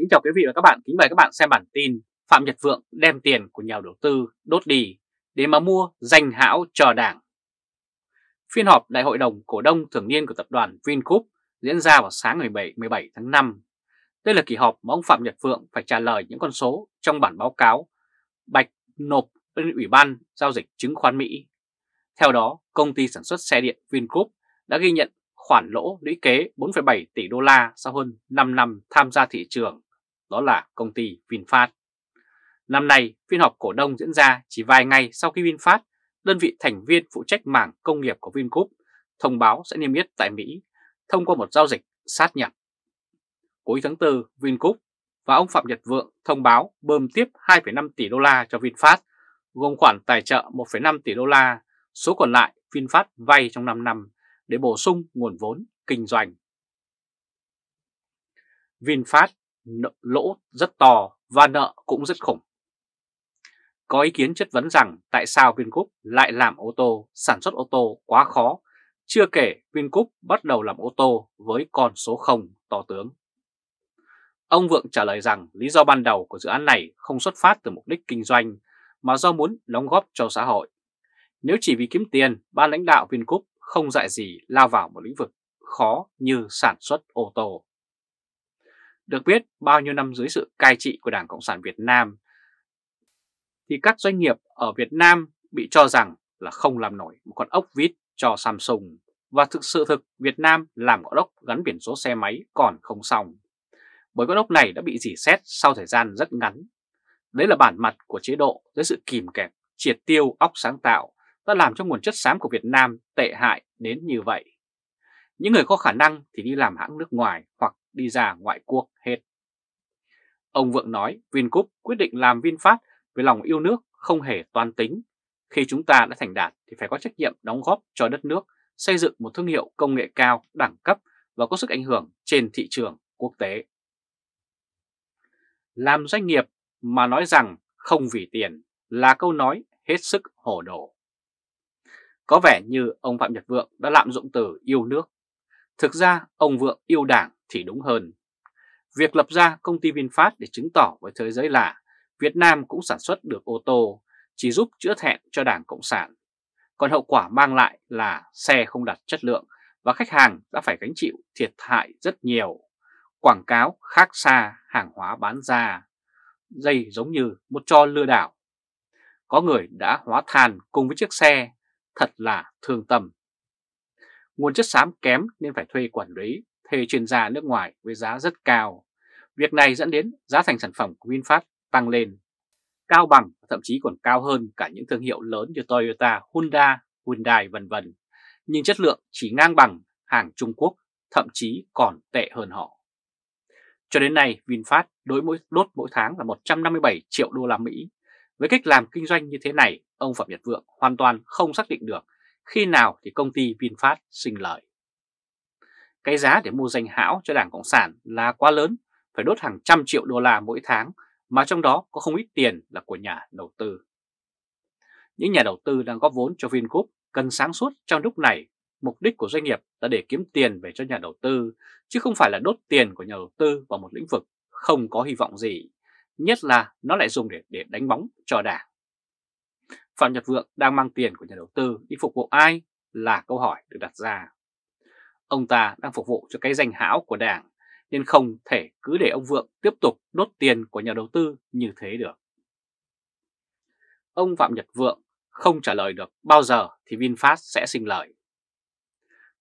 Kính chào quý vị và các bạn, kính mời các bạn xem bản tin Phạm Nhật Vượng đem tiền của nhà đầu tư đốt đi để mà mua danh hão chờ đảng. Phiên họp Đại hội đồng cổ đông thường niên của tập đoàn Vingroup diễn ra vào sáng ngày 17, 17 tháng 5. Đây là kỳ họp mà ông Phạm Nhật Vượng phải trả lời những con số trong bản báo cáo bạch nộp lên Ủy ban Giao dịch Chứng khoán Mỹ. Theo đó, công ty sản xuất xe điện Vingroup đã ghi nhận khoản lỗ lũy kế 4,7 tỷ đô la sau hơn 5 năm tham gia thị trường đó là công ty VinFast. Năm nay, phiên họp cổ đông diễn ra chỉ vài ngày sau khi VinFast, đơn vị thành viên phụ trách mảng công nghiệp của VinGroup, thông báo sẽ niêm yết tại Mỹ thông qua một giao dịch sát nhập. Cuối tháng 4, VinGroup và ông Phạm Nhật Vượng thông báo bơm tiếp 2,5 tỷ đô la cho VinFast, gồm khoản tài trợ 1,5 tỷ đô la, số còn lại VinFast vay trong 5 năm để bổ sung nguồn vốn kinh doanh. VinFast lỗ rất to và nợ cũng rất khủng. Có ý kiến chất vấn rằng tại sao Vingroup lại làm ô tô, sản xuất ô tô quá khó, chưa kể Vingroup bắt đầu làm ô tô với con số 0 to tướng. Ông Vượng trả lời rằng lý do ban đầu của dự án này không xuất phát từ mục đích kinh doanh mà do muốn đóng góp cho xã hội. Nếu chỉ vì kiếm tiền, ban lãnh đạo Vingroup không dạy gì lao vào một lĩnh vực khó như sản xuất ô tô. Được biết, bao nhiêu năm dưới sự cai trị của Đảng Cộng sản Việt Nam, thì các doanh nghiệp ở Việt Nam bị cho rằng là không làm nổi một con ốc vít cho Samsung và thực sự thực Việt Nam làm con ốc gắn biển số xe máy còn không xong. Bởi con ốc này đã bị dỉ xét sau thời gian rất ngắn. Đấy là bản mặt của chế độ dưới sự kìm kẹp, triệt tiêu óc sáng tạo đã làm cho nguồn chất xám của Việt Nam tệ hại đến như vậy. Những người có khả năng thì đi làm hãng nước ngoài hoặc đi ra ngoại quốc hết. Ông Vượng nói Vingroup quyết định làm VinFast với lòng yêu nước không hề toan tính. Khi chúng ta đã thành đạt thì phải có trách nhiệm đóng góp cho đất nước, xây dựng một thương hiệu công nghệ cao, đẳng cấp và có sức ảnh hưởng trên thị trường quốc tế. Làm doanh nghiệp mà nói rằng không vì tiền là câu nói hết sức hồ đồ. Có vẻ như ông Phạm Nhật Vượng đã lạm dụng từ yêu nước Thực ra ông Vượng yêu đảng thì đúng hơn. Việc lập ra công ty VinFast để chứng tỏ với thế giới là Việt Nam cũng sản xuất được ô tô chỉ giúp chữa thẹn cho đảng Cộng sản. Còn hậu quả mang lại là xe không đạt chất lượng và khách hàng đã phải gánh chịu thiệt hại rất nhiều. Quảng cáo khác xa hàng hóa bán ra, dây giống như một trò lừa đảo. Có người đã hóa than cùng với chiếc xe, thật là thương tâm. Nguồn chất xám kém nên phải thuê quản lý, thuê chuyên gia nước ngoài với giá rất cao. Việc này dẫn đến giá thành sản phẩm của VinFast tăng lên, cao bằng thậm chí còn cao hơn cả những thương hiệu lớn như Toyota, Honda, Hyundai vân vân. Nhưng chất lượng chỉ ngang bằng hàng Trung Quốc, thậm chí còn tệ hơn họ. Cho đến nay, VinFast đối mỗi đốt mỗi tháng là 157 triệu đô la Mỹ. Với cách làm kinh doanh như thế này, ông Phạm Nhật Vượng hoàn toàn không xác định được khi nào thì công ty VinFast sinh lời? Cái giá để mua danh hão cho Đảng Cộng sản là quá lớn, phải đốt hàng trăm triệu đô la mỗi tháng, mà trong đó có không ít tiền là của nhà đầu tư. Những nhà đầu tư đang góp vốn cho Vingroup cần sáng suốt trong lúc này. Mục đích của doanh nghiệp là để kiếm tiền về cho nhà đầu tư, chứ không phải là đốt tiền của nhà đầu tư vào một lĩnh vực không có hy vọng gì, nhất là nó lại dùng để, để đánh bóng cho đảng. Phạm Nhật Vượng đang mang tiền của nhà đầu tư đi phục vụ ai là câu hỏi được đặt ra. Ông ta đang phục vụ cho cái danh hão của đảng nên không thể cứ để ông Vượng tiếp tục đốt tiền của nhà đầu tư như thế được. Ông Phạm Nhật Vượng không trả lời được bao giờ thì VinFast sẽ sinh lời.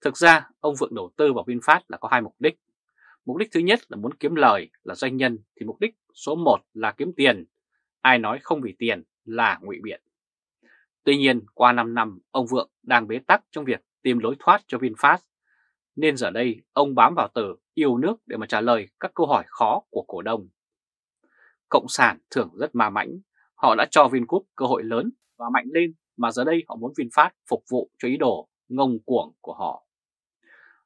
Thực ra, ông Vượng đầu tư vào VinFast là có hai mục đích. Mục đích thứ nhất là muốn kiếm lời là doanh nhân thì mục đích số 1 là kiếm tiền. Ai nói không vì tiền là ngụy biện. Tuy nhiên, qua 5 năm, ông Vượng đang bế tắc trong việc tìm lối thoát cho VinFast, nên giờ đây ông bám vào tờ yêu nước để mà trả lời các câu hỏi khó của cổ đông. Cộng sản thường rất ma mãnh, họ đã cho VinGroup cơ hội lớn và mạnh lên mà giờ đây họ muốn VinFast phục vụ cho ý đồ ngông cuồng của họ.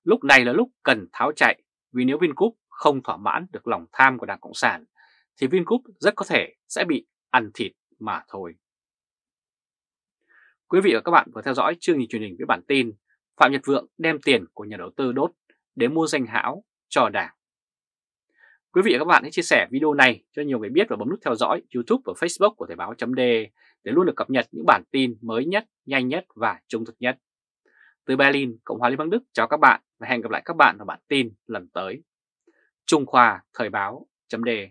Lúc này là lúc cần tháo chạy vì nếu VinGroup không thỏa mãn được lòng tham của Đảng Cộng sản thì VinGroup rất có thể sẽ bị ăn thịt mà thôi. Quý vị và các bạn vừa theo dõi chương trình truyền hình với bản tin Phạm Nhật Vượng đem tiền của nhà đầu tư đốt để mua danh hảo cho đảng. Quý vị và các bạn hãy chia sẻ video này cho nhiều người biết và bấm nút theo dõi YouTube và Facebook của Thời báo.de để luôn được cập nhật những bản tin mới nhất, nhanh nhất và trung thực nhất. Từ Berlin, Cộng hòa Liên bang Đức chào các bạn và hẹn gặp lại các bạn vào bản tin lần tới. Trung Khoa Thời báo.de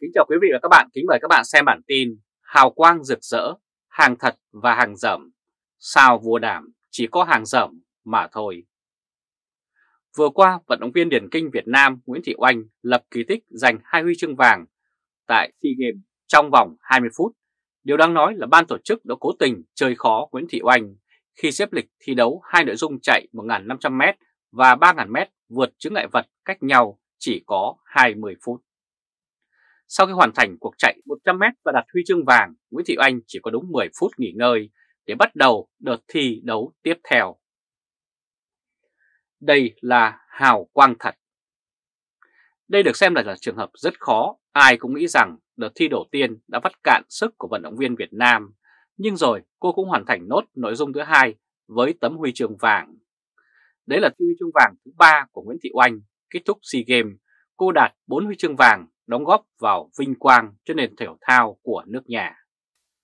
Kính chào quý vị và các bạn, kính mời các bạn xem bản tin Hào quang rực rỡ hàng thật và hàng dởm. Sao vua đảm chỉ có hàng dởm mà thôi. Vừa qua, vận động viên điển kinh Việt Nam Nguyễn Thị Oanh lập kỳ tích giành hai huy chương vàng tại SEA Games trong vòng 20 phút. Điều đáng nói là ban tổ chức đã cố tình chơi khó Nguyễn Thị Oanh khi xếp lịch thi đấu hai nội dung chạy 1.500m và 3.000m vượt chướng ngại vật cách nhau chỉ có 20 phút. Sau khi hoàn thành cuộc chạy 100m và đạt huy chương vàng, Nguyễn Thị Oanh chỉ có đúng 10 phút nghỉ ngơi để bắt đầu đợt thi đấu tiếp theo. Đây là hào quang thật. Đây được xem là, là trường hợp rất khó, ai cũng nghĩ rằng đợt thi đầu tiên đã vắt cạn sức của vận động viên Việt Nam, nhưng rồi cô cũng hoàn thành nốt nội dung thứ hai với tấm huy chương vàng. Đấy là huy chương vàng thứ ba của Nguyễn Thị Oanh, kết thúc SEA Games, cô đạt 4 huy chương vàng đóng góp vào vinh quang cho nền thể thao của nước nhà.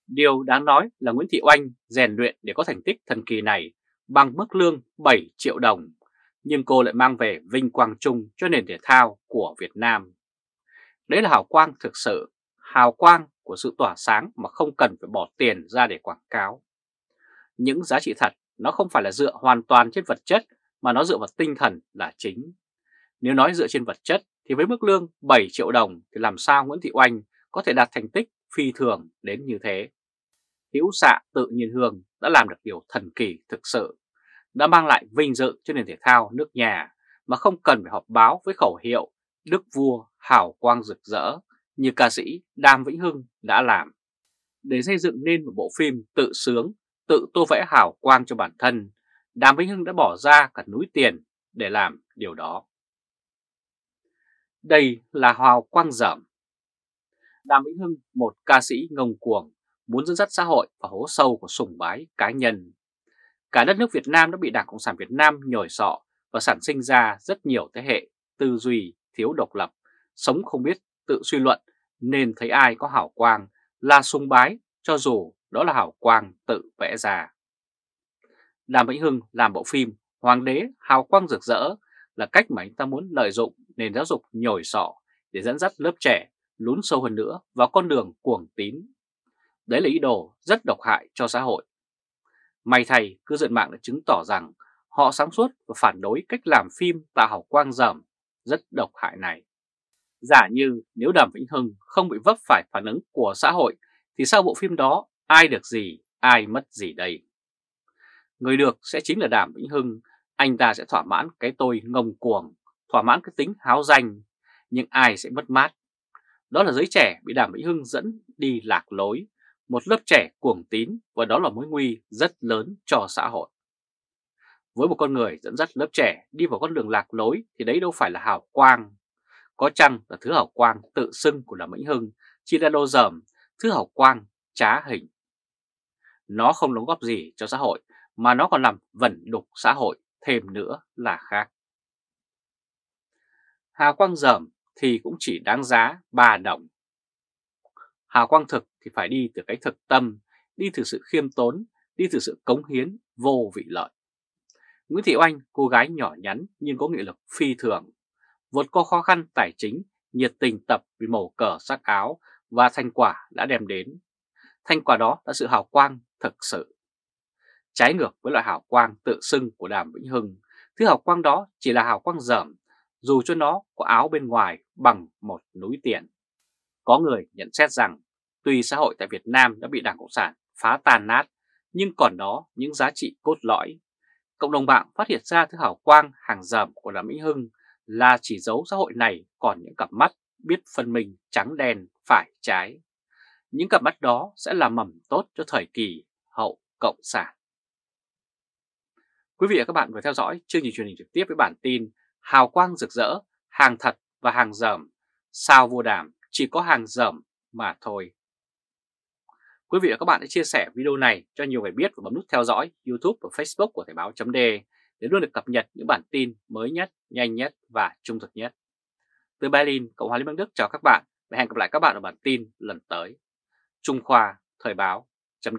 Điều đáng nói là Nguyễn Thị Oanh rèn luyện để có thành tích thần kỳ này bằng mức lương 7 triệu đồng, nhưng cô lại mang về vinh quang chung cho nền thể thao của Việt Nam. Đấy là hào quang thực sự, hào quang của sự tỏa sáng mà không cần phải bỏ tiền ra để quảng cáo. Những giá trị thật nó không phải là dựa hoàn toàn trên vật chất mà nó dựa vào tinh thần là chính. Nếu nói dựa trên vật chất thì với mức lương 7 triệu đồng thì làm sao Nguyễn Thị Oanh có thể đạt thành tích phi thường đến như thế. Hữu xạ tự nhiên hương đã làm được điều thần kỳ thực sự, đã mang lại vinh dự cho nền thể thao nước nhà mà không cần phải họp báo với khẩu hiệu Đức Vua hào quang rực rỡ như ca sĩ Đàm Vĩnh Hưng đã làm. Để xây dựng nên một bộ phim tự sướng, tự tô vẽ hào quang cho bản thân, Đàm Vĩnh Hưng đã bỏ ra cả núi tiền để làm điều đó. Đây là hào quang dởm. Đàm Vĩnh Hưng, một ca sĩ ngông cuồng, muốn dẫn dắt xã hội và hố sâu của sùng bái cá nhân. Cả đất nước Việt Nam đã bị Đảng Cộng sản Việt Nam nhồi sọ và sản sinh ra rất nhiều thế hệ tư duy thiếu độc lập, sống không biết tự suy luận nên thấy ai có hào quang là sùng bái cho dù đó là hào quang tự vẽ ra. Đàm Vĩnh Hưng làm bộ phim Hoàng đế hào quang rực rỡ là cách mà anh ta muốn lợi dụng nền giáo dục nhồi sọ để dẫn dắt lớp trẻ lún sâu hơn nữa vào con đường cuồng tín. Đấy là ý đồ rất độc hại cho xã hội. May thầy, cư dân mạng đã chứng tỏ rằng họ sáng suốt và phản đối cách làm phim tạo hào quang dởm rất độc hại này. Giả như nếu Đàm Vĩnh Hưng không bị vấp phải phản ứng của xã hội thì sau bộ phim đó ai được gì, ai mất gì đây? Người được sẽ chính là Đàm Vĩnh Hưng, anh ta sẽ thỏa mãn cái tôi ngông cuồng thỏa mãn cái tính háo danh, nhưng ai sẽ mất mát. Đó là giới trẻ bị Đàm Vĩnh Hưng dẫn đi lạc lối, một lớp trẻ cuồng tín và đó là mối nguy rất lớn cho xã hội. Với một con người dẫn dắt lớp trẻ đi vào con đường lạc lối thì đấy đâu phải là hào quang. Có chăng là thứ hào quang tự xưng của Đàm Vĩnh Hưng chỉ là đô dởm, thứ hào quang trá hình. Nó không đóng góp gì cho xã hội mà nó còn làm vẩn đục xã hội thêm nữa là khác. Hà Quang dởm thì cũng chỉ đáng giá 3 đồng. Hà Quang thực thì phải đi từ cái thực tâm, đi từ sự khiêm tốn, đi từ sự cống hiến vô vị lợi. Nguyễn Thị Oanh, cô gái nhỏ nhắn nhưng có nghị lực phi thường, vượt qua khó khăn tài chính, nhiệt tình tập vì màu cờ sắc áo và thành quả đã đem đến. Thành quả đó là sự hào quang thực sự. Trái ngược với loại hào quang tự xưng của Đàm Vĩnh Hưng, thứ hào quang đó chỉ là hào quang dởm dù cho nó có áo bên ngoài bằng một núi tiền. Có người nhận xét rằng tuy xã hội tại Việt Nam đã bị Đảng Cộng sản phá tan nát, nhưng còn đó những giá trị cốt lõi. Cộng đồng mạng phát hiện ra thứ hào quang hàng rầm của Đàm Mỹ Hưng là chỉ dấu xã hội này còn những cặp mắt biết phân minh trắng đen, phải trái. Những cặp mắt đó sẽ là mầm tốt cho thời kỳ hậu Cộng sản. Quý vị và các bạn vừa theo dõi chương trình truyền hình trực tiếp với bản tin hào quang rực rỡ, hàng thật và hàng dởm. Sao vô đảm chỉ có hàng dởm mà thôi. Quý vị và các bạn hãy chia sẻ video này cho nhiều người biết và bấm nút theo dõi YouTube và Facebook của Thời báo chấm để luôn được cập nhật những bản tin mới nhất, nhanh nhất và trung thực nhất. Từ Berlin, Cộng hòa Liên bang Đức chào các bạn và hẹn gặp lại các bạn ở bản tin lần tới. Trung Khoa, Thời báo, chấm